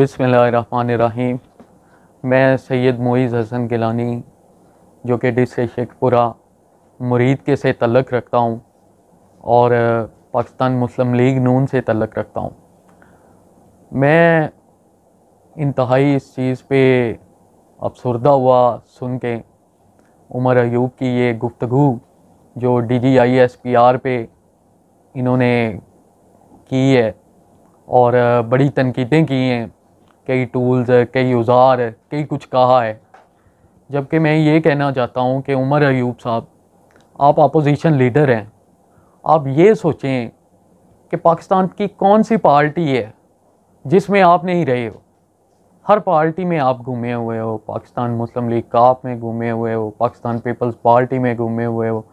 बिसमीम मैं सैयद मोईज़ हसन गिलानी जो कि डिस्ट्रिक शेखपुरा मुरीद के से तलक रखता हूँ और पाकिस्तान मुस्लिम लीग नून से तलक रखता हूँ मैं इंतहाई इस चीज़ पे अफसरदा हुआ सुन के उमर अयूब की ये गुफ्तगु जो D G I S P R पे इन्होंने की है और बड़ी तनकीदें की हैं कई टूल्स है कई औज़ार है कई कुछ कहा है जबकि मैं ये कहना चाहता हूँ कि उमर अयूब साहब आप अपोजिशन लीडर हैं आप ये सोचें कि पाकिस्तान की कौन सी पार्टी है जिसमें आप नहीं रहे हो हर पार्टी में आप घूमे हुए हो पाकिस्तान मुस्लिम लीग काप में घूमे हुए हो पाकिस्तान पीपल्स पार्टी में घूमे हुए हो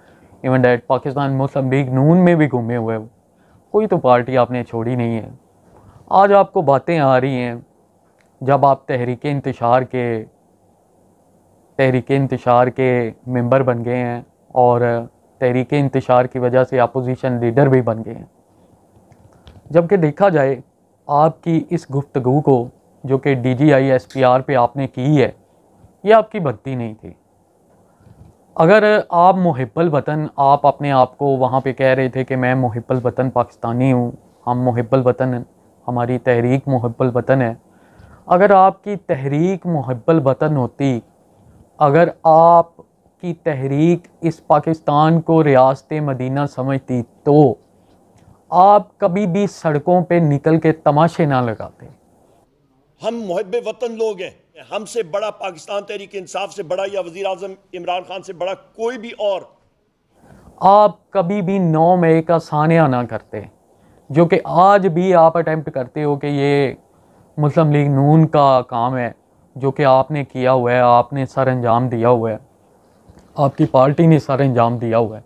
even that Pakistan Muslim League Noon में भी घूमे हुए हो कोई तो पार्टी आपने छोड़ी नहीं है आज आपको बातें आ रही हैं जब आप तहरीक इंतशार के तहरीक इंतशार के मेंबर बन गए हैं और तहरीक इंतशार की वजह से अपोजिशन लीडर भी बन गए हैं जबकि देखा जाए आपकी इस गुफ्तगु को जो कि D G I S P R पर आपने की है ये आपकी भक्ति नहीं थी अगर आप मुहब्बल वतन आप अपने आप को वहाँ पे कह रहे थे कि मैं मुहब्बल वतन पाकिस्तानी हूँ हम मुहब्बल वतन हमारी तहरीक मुहब्बल वतन है अगर आपकी तहरीक मुहब्बल वतन होती अगर आपकी तहरीक इस पाकिस्तान को रियासत मदीना समझती तो आप कभी भी सड़कों पे निकल के तमाशे ना लगाते हम मुहब वतन लोग हैं हमसे बड़ा पाकिस्तान तहरीक इंसाफ से बड़ा या वजीर अजम इमरान खान से बड़ा कोई भी और आप कभी भी नौ मई का सानिया ना करते जो कि आज भी आप अटैम्प्ट करते हो कि ये मुस्लिम लीग नून का काम है जो कि आपने किया हुआ है आपने सर अंजाम दिया हुआ है आपकी पार्टी ने सर अंजाम दिया हुआ है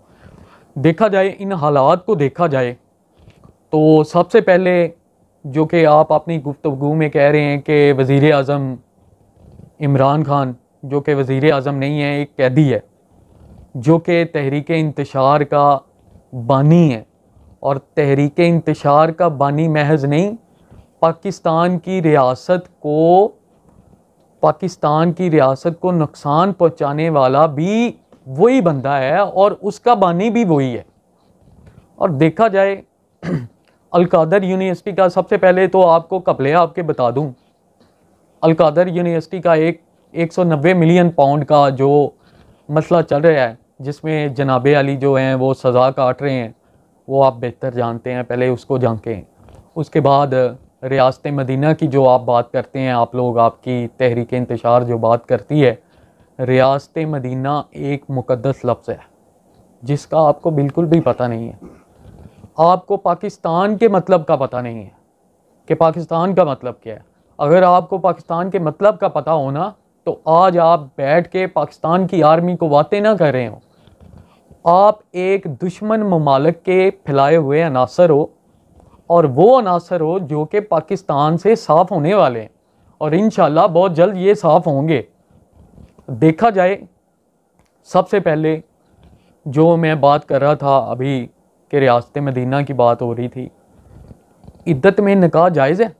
देखा जाए इन हालात को देखा जाए तो सबसे पहले जो कि आप अपनी गुफ्तु में कह रहे हैं कि वज़ी अजम इमरान खान जो कि वज़ी अजम नहीं है एक कैदी है जो कि तहरीक इंतशार का बानी है और तहरीक इंतशार का बानी महज नहीं पाकिस्तान की रियासत को पाकिस्तान की रियासत को नुकसान पहुंचाने वाला भी वही बंदा है और उसका बानी भी वही है और देखा जाए अलकादर यूनिवर्सिटी का सबसे पहले तो आपको कपले आपके बता दूं अलकादर यूनिवर्सिटी का एक 190 मिलियन पाउंड का जो मसला चल रहा है जिसमें जनाबे अली जो हैं वो सज़ा काट रहे हैं वो आप बेहतर जानते हैं पहले उसको जानके उसके बाद रियासत मदीना की जो आप बात करते हैं आप लोग आपकी तहरीक इंतशार जो बात करती है रियासत मदीना एक मुकदस लफ्ज़ है जिसका आपको बिल्कुल भी पता नहीं है आपको पाकिस्तान के मतलब का पता नहीं है कि पाकिस्तान का मतलब क्या है अगर आपको पाकिस्तान के मतलब का पता होना तो आज आप बैठ के पाकिस्तान की आर्मी को बातें ना कर रहे हो आप एक दुश्मन ममालक के फैलाए हुए अनासर हो और वो अनासर हो जो कि पाकिस्तान से साफ़ होने वाले हैं और इन बहुत जल्द ये साफ़ होंगे देखा जाए सबसे पहले जो मैं बात कर रहा था अभी कि रियासत मदीना की बात हो रही थी इद्दत में निकाह जायज़ है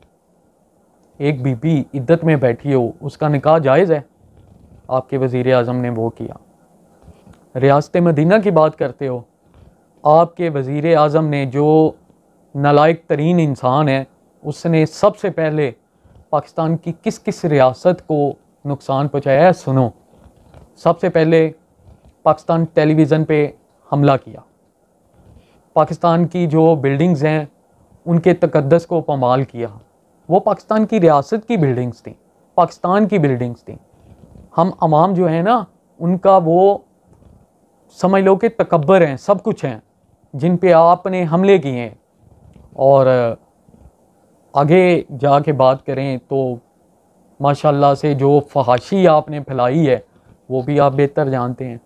एक बीबी इद्दत में बैठी हो उसका निकाह जायज़ है आपके वज़ी अजम ने वो किया रियासत मदीना की बात करते हो आपके वज़ी अजम ने जो नालायक तरीन इंसान है उसने सबसे पहले पाकिस्तान की किस किस रियासत को नुकसान पहुँचाया है सुनो सबसे पहले पाकिस्तान टेलीविज़न पे हमला किया पाकिस्तान की जो बिल्डिंग्स हैं उनके तकदस को पमाल किया वो पाकिस्तान की रियासत की बिल्डिंग्स थी पाकिस्तान की बिल्डिंग्स थी हम आवाम जो है ना उनका वो समझ लो कि तकबर हैं सब कुछ हैं जिन पे आपने हमले किए हैं और आगे जा के बात करें तो माशाल्लाह से जो फहाशी आपने फैलाई है वो भी आप बेहतर जानते हैं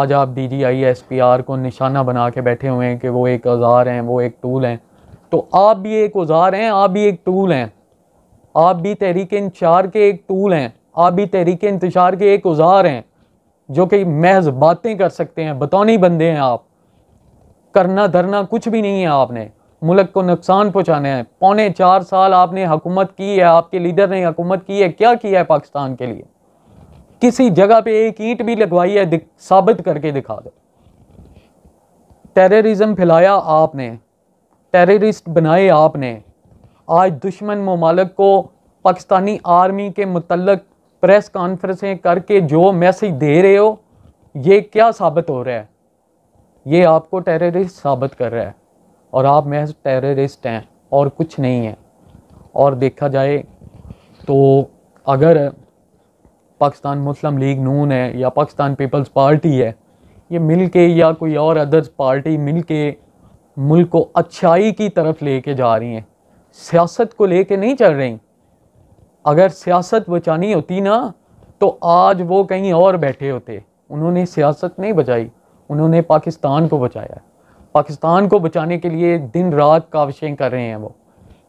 आज आप D G I S P R को निशाना बना के बैठे हुए हैं कि वो एक औज़ार हैं वो एक टूल हैं तो आप भी एक औज़ार हैं आप भी एक टूल हैं आप भी तहरीक इंतशार के एक टूल हैं आप भी तहरीक इंतजार के एक औज़ार हैं जो कि महज बातें कर सकते हैं बतौनी बंदे हैं आप करना धरना कुछ भी नहीं है आपने मुल्क को नुकसान पहुँचाना है पौने चार साल आपने हकूमत की है आपके लीडर ने हकूमत की है क्या किया है पाकिस्तान के लिए किसी जगह पे एक ईंट भी लगवाई है साबित करके दिखा दो टेररिज्म फैलाया आपने टेररिस्ट बनाए आपने आज दुश्मन ममालक को पाकिस्तानी आर्मी के मतलब प्रेस कॉन्फ्रेंसें करके जो मैसेज दे रहे हो ये क्या साबित हो रहा है ये आपको टेररिस्ट साबित कर रहा है और आप महज टेररिस्ट हैं और कुछ नहीं है और देखा जाए तो अगर पाकिस्तान मुस्लिम लीग नून है या पाकिस्तान पीपल्स पार्टी है ये मिल के या कोई और अदर्स पार्टी मिल के मुल्क को अच्छाई की तरफ ले जा रही हैं सियासत को ले नहीं चल रही अगर सियासत बचानी होती ना तो आज वो कहीं और बैठे होते उन्होंने सियासत नहीं बचाई उन्होंने पाकिस्तान को बचाया पाकिस्तान को बचाने के लिए दिन रात काविशें कर रहे हैं वो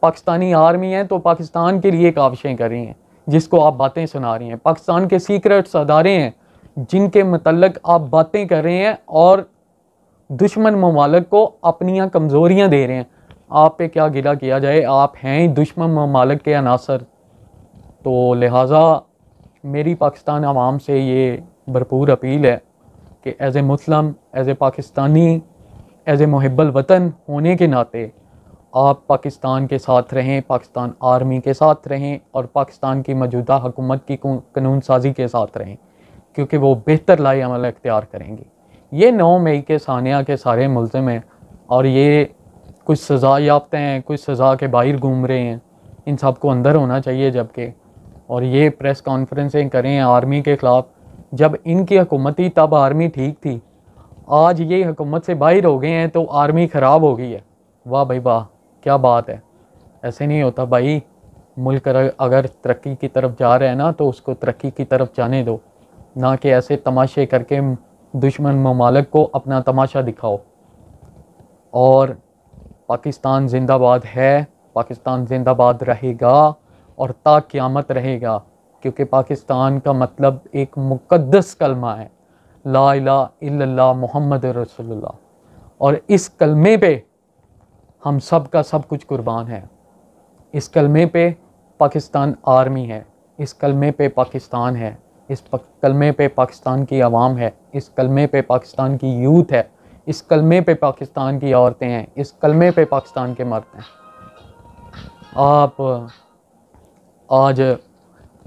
पाकिस्तानी आर्मी हैं तो पाकिस्तान के लिए काविशें कर रही हैं जिसको आप बातें सुना रही हैं पाकिस्तान के सीक्रेट्स अदारे हैं जिनके मतलब आप बातें कर रहे हैं और दुश्मन ममालक को अपनियाँ कमज़ोरियाँ दे रहे हैं आप पे क्या गिला किया जाए आप हैं ही दुश्मन ममालक के अनासर तो लिहाजा मेरी पाकिस्तान आवाम से ये भरपूर अपील है कि as a Muslim as a Pakistani as a मुहबल वतन होने के नाते आप पाकिस्तान के साथ रहें पाकिस्तान आर्मी के साथ रहें और पाकिस्तान की मौजूदा हुकूमत की कानून साजी के साथ रहें क्योंकि वो बेहतर लाई अमल अख्तियार करेंगी ये नौ मई के सानिया के सारे मुलम हैं और ये कुछ सज़ा याफ्ते हैं कुछ सज़ा के बाहर घूम रहे हैं इन सब को अंदर होना चाहिए जबकि और ये प्रेस कॉन्फ्रेंसें करें आर्मी के ख़िलाफ़ जब इनकी हकूमती तब आर्मी ठीक थी आज ये हुकूमत से बाहर हो गए हैं तो आर्मी ख़राब हो गई है वाह भाई वाह क्या बात है ऐसे नहीं होता भाई मुल्क अगर तरक्की की तरफ जा रहे हैं ना तो उसको तरक्की की तरफ जाने दो ना कि ऐसे तमाशे करके दुश्मन ममालक को अपना तमाशा दिखाओ और पाकिस्तान जिंदाबाद है पाकिस्तान जिंदाबाद रहेगा और ता रहेगा क्योंकि पाकिस्तान का मतलब एक मुकद्दस कलमा है ला इला मोहम्मद रसोल्ला और इस कलमे पे हम सब का सब कुछ कुर्बान है इस कलमे पे पाकिस्तान आर्मी है इस कलमे पे पाकिस्तान है इस कलमे पे पाकिस्तान की आवाम है इस कलमे पे पाकिस्तान की यूथ है इस कलमे पे पाकिस्तान की औरतें हैं इस कलमे पे पाकिस्तान के मर्द हैं आप आज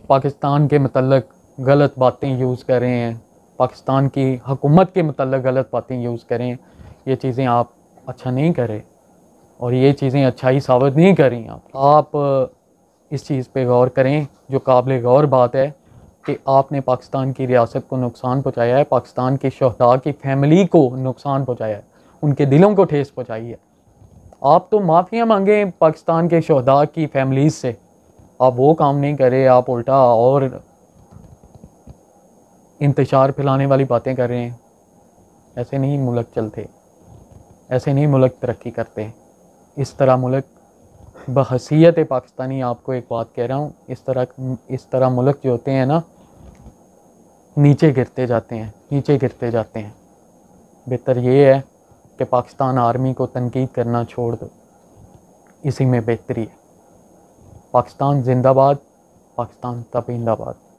पाकिस्तान के मतलब गलत बातें यूज़ कर रहे हैं पाकिस्तान की हकूमत के मतलब गलत बातें यूज़ करें ये चीज़ें आप अच्छा नहीं करें और ये चीज़ें अच्छाई साबित नहीं करें आप आप इस चीज़ पे गौर करें जो काबिल गौर बात है कि आपने पाकिस्तान की रियासत को नुकसान पहुँचाया है पाकिस्तान के शहदा की फैमिली को नुकसान पहुँचाया है उनके दिलों को ठेस पहुँचाई है आप तो माफ़ियाँ मांगें पाकिस्तान के शहदा की फैमिली से आप वो काम नहीं करें आप उल्टा और इंतजार फैलाने वाली बातें कर रहे हैं ऐसे नहीं मुल्क चलते ऐसे नहीं मुल्क तरक्की करते इस तरह मुल्क बहसीत पाकिस्तानी आपको एक बात कह रहा हूँ इस तरह इस तरह मुल्क जो होते हैं ना नीचे गिरते जाते हैं नीचे गिरते जाते हैं बेहतर ये है कि पाकिस्तान आर्मी को तनकीद करना छोड़ दो इसी में बेहतरी है पाकिस्तान जिंदाबाद पाकिस्तान तबिंदाबाद